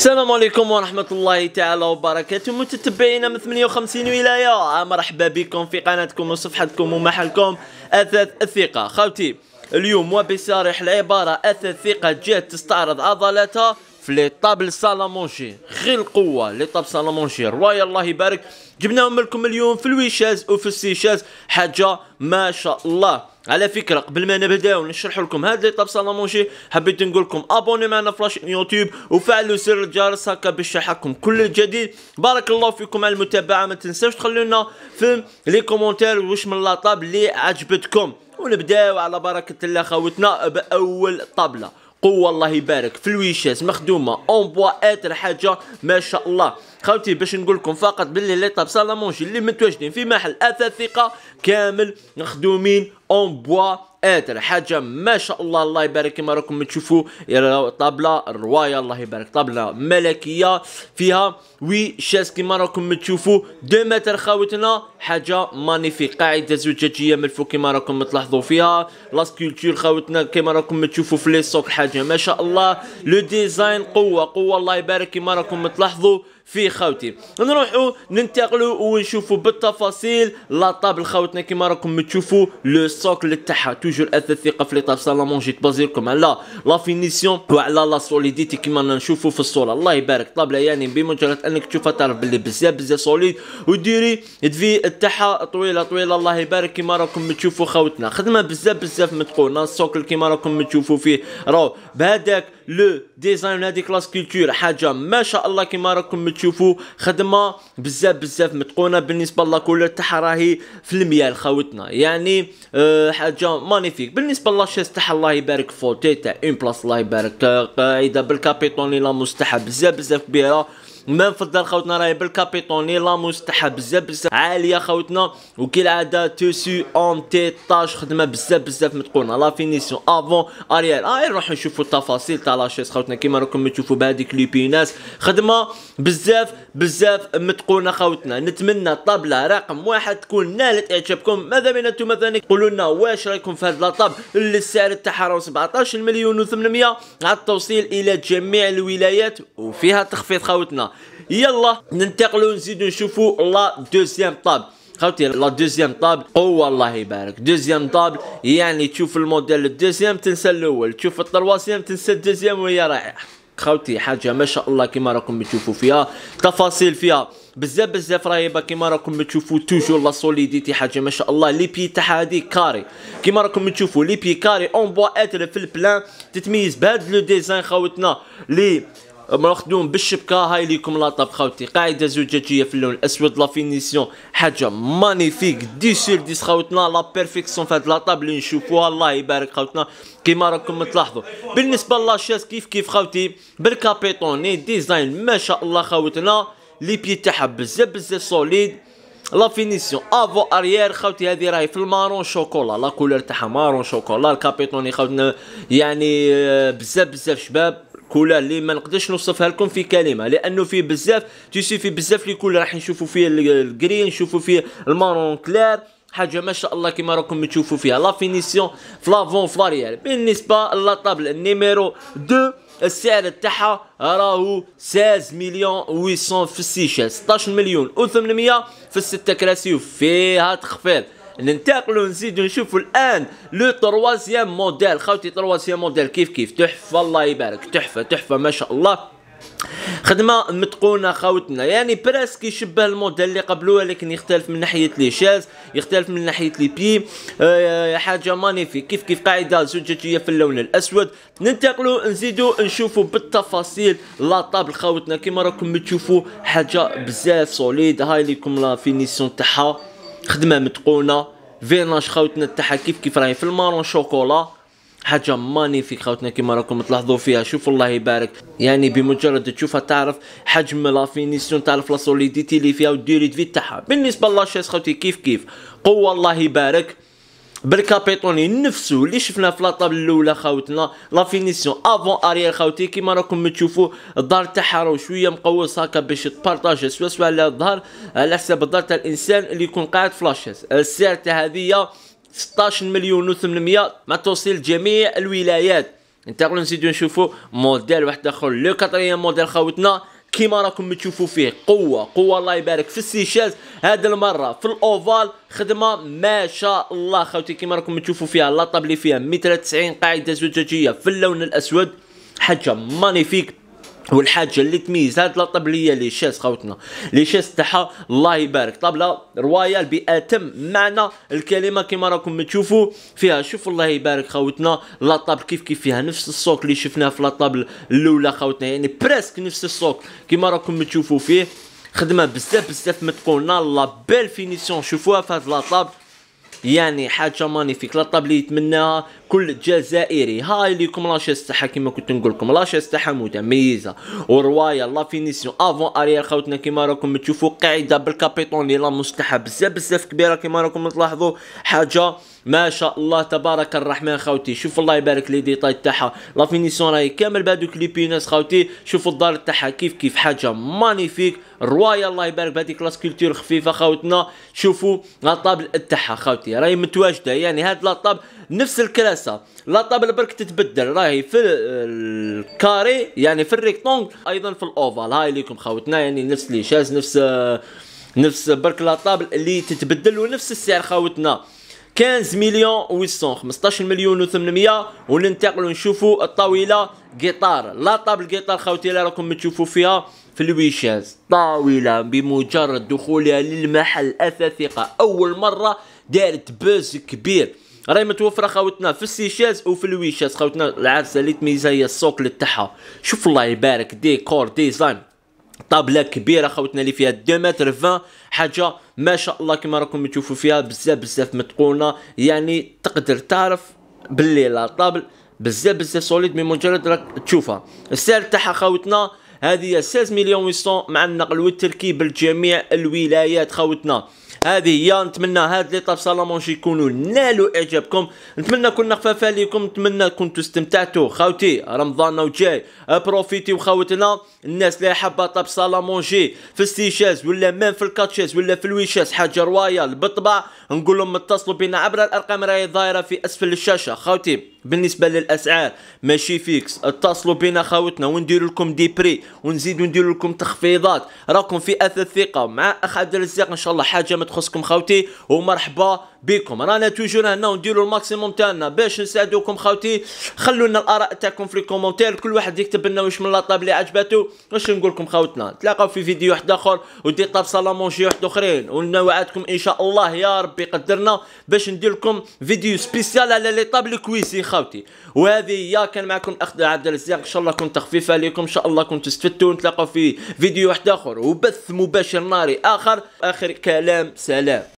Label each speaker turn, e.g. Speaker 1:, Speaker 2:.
Speaker 1: السلام عليكم ورحمة الله تعالى وبركاته متتبعينا من 58 ولاية مرحبا بكم في قناتكم وصفحتكم ومحلكم أثاث الثقة خوتي اليوم وبصريح العبارة أثاث الثقة جات تستعرض عضلاتها في لي طابل سالا مونشي غير القوه لي طاب سالا مونشي روايا الله يبارك جبناهم لكم اليوم في الويشاز وفي السيشاز حاجه ما شاء الله على فكره قبل ما نبداو نشرح لكم هاد لي طاب سالا مونشي حبيت نقول لكم ابوني معنا في لاشين يوتيوب وفعلوا زر الجرس هكا باش يلحقكم كل الجديد بارك الله فيكم على المتابعه ما تنساوش تخلوا لنا في لي كومونتير واش من لاطاب اللي عجبتكم ونبداو على بركه الله خوتنا باول طابله قوه الله يبارك في الويشات مخدومه اون بوا اتر حاجه ما شاء الله خاوتي باش نقول لكم فقط باللي لي طاب سالامونشي اللي متواجدين في محل اثاث ثقه كامل مخدومين اون بوا اتر حاجه ما شاء الله الله يبارك كما راكم تشوفوا طابله روايه الله يبارك طابله ملكيه فيها وي شاس كما راكم تشوفوا 2 متر خاوتنا حاجه مانيفيك قاعده زجاجيه ملفو كما راكم تلاحظوا فيها لاسكولتور خاوتنا كما راكم تشوفوا في لي حاجه ما شاء الله لو ديزاين قوه قوه الله يبارك كما راكم تلاحظوا في خوتي خاوتي نروحوا ننتقلوا ونشوفوا بالتفاصيل لا طابل خاوتنا كيما راكم تشوفوا لو سوكل تاعها توجور اثاث ثقه في ليطاب سالامونجي تبازي تبازيركم على لا فينيسيون وعلى لا سوليديتي كما نشوفوا في الصوره الله يبارك طابله يعني بمجرد انك تشوفها تعرف بلي بزاف بزاف سوليد وديري تفي تاعها طويله طويله الله يبارك كيما راكم تشوفوا خاوتنا خدمه بزاف بزاف متقونه السوكل كيما راكم تشوفوا فيه راه بهذاك لو ديزاين هذيك كلاس كولتور حاجه ما شاء الله كيما راكم تشوفوا خدمه بزاف بزاف متقونه بالنسبه كولور تاعها راهي في الميال خاوتنا يعني أه حاجه مانيفيك بالنسبه لاشيس تاعها الله يبارك فوتي تاع اون بلاص الله يبارك قاعده بالكابيتون لا مستحب بزاف بزاف كبيره ما نفضل خوتنا راهي بالكابيتوني لا تاعها بزاف بزاف عاليه خوتنا وكالعاده توسي اون تي طاش خدمه بزاف بزاف متقونه لا فينيسيون افون اريال اه إيه، نروحو نشوفو التفاصيل تاع لاشيس خوتنا كيما راكم تشوفوا بهذيك لوبيناس خدمه بزاف بزاف متقونه خوتنا نتمنى الطابله رقم واحد تكون نالت اعجابكم ماذا بينا انتم ثاني قولوا لنا واش رايكم في هذا لاطاب اللي السعر تاعها راه 17 مليون و800 على التوصيل الى جميع الولايات وفيها تخفيض خوتنا يلا ننتقلوا نزيدو نشوفوا لا دوزيام طاب خوتي لا دوزيام طاب قوه الله يبارك دوزيام طاب يعني تشوف الموديل الدوزيام تنسى الاول تشوف التروازيام تنسى الدوزيام وهي رائعه خوتي حاجه ما شاء الله كما راكم بتشوفوا فيها تفاصيل فيها بزاف بزاف رهيبه كيما راكم بتشوفوا توجور لا سوليديتي حاجه ما شاء الله لي بي تاعها هذه كاري كيما راكم بتشوفوا لي بي كاري اون بوا اتر في البلان تتميز بهذا لو ديزاين خوتنا لي مخدوم بالشبكه هاي ليكم لا طاب خاوتي قاعده زجاجيه في اللون الاسود لا فينيسيون حاجه مانيفيك دي سير ديس خاوتنا لا بيرفيكسيون في هاد لا طاب اللي نشوفوها الله يبارك خاوتنا كيما راكم تلاحظوا بالنسبه لاشيس كيف كيف خاوتي بالكابيتوني ديزاين ما شاء الله خاوتنا لي بي تاعها بزاف بزاف سوليد لا فينيسيون افو اريير خاوتي هذه راهي في المارون شوكولا لا كولور تاعها مارون شوكولا الكابيتوني خاوتنا يعني آه، بزاف بزاف شباب كولا اللي ما نقدرش نوصفها لكم في كلمه لانه فيه بزاف فيه بزاف لي كولر راح نشوفوا فيه الجرين نشوفوا فيه المارون كلير حاجه ما شاء الله كما راكم تشوفوا فيها لا فينيسيون فلافون فلاريال بالنسبه طابل نيميرو 2 السعر تاعها راهو 16 مليون 800 في السيشل 16 مليون و800 في الستة كراسي وفيها تخفيض ننتقلوا نزيدوا نشوفوا الان لو تروازيام موديل خاوتي تروازيام موديل كيف كيف تحفه الله يبارك تحفه تحفه ما شاء الله خدمه متقونه خاوتنا يعني براسك يشبه الموديل اللي قبله ولكن يختلف من ناحيه لي شاز يختلف من ناحيه لي بي آه حاجه مانيفيك كيف كيف قاعده زجاجيه في اللون الاسود ننتقلوا نزيدوا نشوفوا بالتفاصيل لا طابل خاوتنا كما راكم تشوفوا حاجه بزاف سوليد هاي ليكم لا فينيسيون تاعها خدمه متقونه فيناش خاوتنا تاعها كيف كيف راهي في المارون شوكولا حاجه مانيفيك خاوتنا كيما راكم تلاحظوا فيها شوف الله يبارك يعني بمجرد تشوفها تعرف حجم لا فينيسيون تعرف لا سوليديتي اللي فيها والديوري في تاعها بالنسبه لاشيس خاوتي كيف كيف قوه الله يبارك بالكابيتوني نفسه اللي شفناه في لاطابل الاولى خاوتنا لا فينيسيون افون اريال خاوتي كيما راكم تشوفوا الدار تاعها راهو شويه مقوس هكا باش تبارطاجي سوا سوا على الظهر على حساب الدار تاع الانسان اللي يكون قاعد في لاشيز السعر تاع هذه 16 مليون و800 ما توصل جميع الولايات انت نزيدو نشوفوا موديل واحد اخر لو كاتريام موديل خاوتنا كيما راكم تشوفوا فيه قوه قوه الله يبارك في السيشاز هذه المره في الاوفال خدمه ما شاء الله خوتي كيما راكم تشوفوا فيها لا طابلي فيها 190 قاعده زجاجيه في اللون الاسود حاجه مانيفيك والحاجه اللي تميز هاد لا طبليه لي شيس خوتنا لي شيس تاعها الله يبارك طبله روايال باتم معنى الكلمه كما راكم تشوفوا فيها شوف الله يبارك خوتنا لا طابل كيف كيف فيها نفس السوق اللي شفناه في لا طابل الاولى خوتنا يعني بريسك نفس السوق كما راكم تشوفوا فيه خدمه بزاف بزاف متقونه لا بيل فينيسيون شوفوها في هاد لا طابل يعني حاجه مانيفيك لا طابل اللي يتمناها كل جزائري هاي ليكم لاشيس تاعها كيما كنت نقول لكم لاشيس تاعها متميزه وروايه لا فينيسيون افون اريال خوتنا كيما راكم تشوفوا قاعده بالكابيتوني لا مصلحه بزاف بزاف كبيره كيما راكم تلاحظوا حاجه ما شاء الله تبارك الرحمن خوتي شوف الله يبارك لي ديتاي تاعها لا فينيسيون راهي كامل بهذوك لي بيناس خوتي شوفوا الدار تاعها كيف كيف حاجه مانيفيك روايه الله يبارك بهذيك لاسكولتور خفيفه خوتنا شوفوا لا تاعها خوتي راهي متواجده يعني هاد لا طاب نفس الكلاس هسه لا طابل برك تتبدل راهي في الكاري يعني في الريكتونغ ايضا في الاوفال هاي ليكم خاوتنا يعني نفس لي شاز نفس نفس برك لا طابل اللي تتبدل ونفس السعر خاوتنا 15 مليون 800 15 مليون و800 وننتقلوا نشوفوا الطاوله جيتار لا طابل قطار خاوتي اللي راكم تشوفوا فيها في الويشاز طاوله بمجرد دخولها للمحل اثاثقه اول مره دارت بوز كبير راهي متوفره خاوتنا في السيشاز وفي الويشاز خاوتنا العرسه اللي تميزها هي السوكل تاعها شوف الله يبارك ديكور ديزاين طابله كبيره خوتنا اللي فيها 2 متر 20 حاجه ما شاء الله كما راكم تشوفوا فيها بزاف بزاف متقونه يعني تقدر تعرف باللي لا طابل بزاف بزاف سوليد من مجرد راك تشوفها السعر تاعها خوتنا هذه 16 مليون و مع النقل والتركيب لجميع الولايات خوتنا هذه هي نتمنى هاد لي طاب سالامونش يكونوا نالوا اعجابكم نتمنى كنا خفاف عليكم نتمنى كنتوا استمتعتوا خاوتي رمضان وجاي بروفيتي وخاوتنا الناس اللي حابه طاب سالامونجي في السيشاز ولا مام في الكاتشيز ولا في الويشاز حاجه روايه بالطبع نقول لهم اتصلوا بنا عبر الارقام راهي ظاهره في اسفل الشاشه خاوتي بالنسبه للاسعار ماشي فيكس اتصلوا بينا خاوتنا ونديروا لكم دي بري ونزيد ندير لكم تخفيضات راكم في اثاث ثقه مع اخ عبد الرزاق ان شاء الله حاجه ما تخصكم خاوتي ومرحبا بكم رانا توجور هنا ونديروا الماكسيموم تاعنا باش نساعدوكم خاوتي خلوا لنا الاراء تاعكم في الكومونتير كل واحد يكتب لنا واش من لاطاب اللي عجبته واش نقول لكم خاوتنا نتلاقاو في فيديو واحد اخر ودي طاب سالامونجي واحد اخرين ونوعدكم ان شاء الله يا ربي قدرنا باش ندير لكم فيديو سبيسيال على لي طاب الكويسي خاوتي وهذه هي كان معكم اخ عبد الرزاق ان شاء الله كنت خفيف عليكم ان شاء الله كنتوا استفدتوا نتلاقاو في فيديو واحد اخر وبث مباشر ناري اخر اخر كلام سلام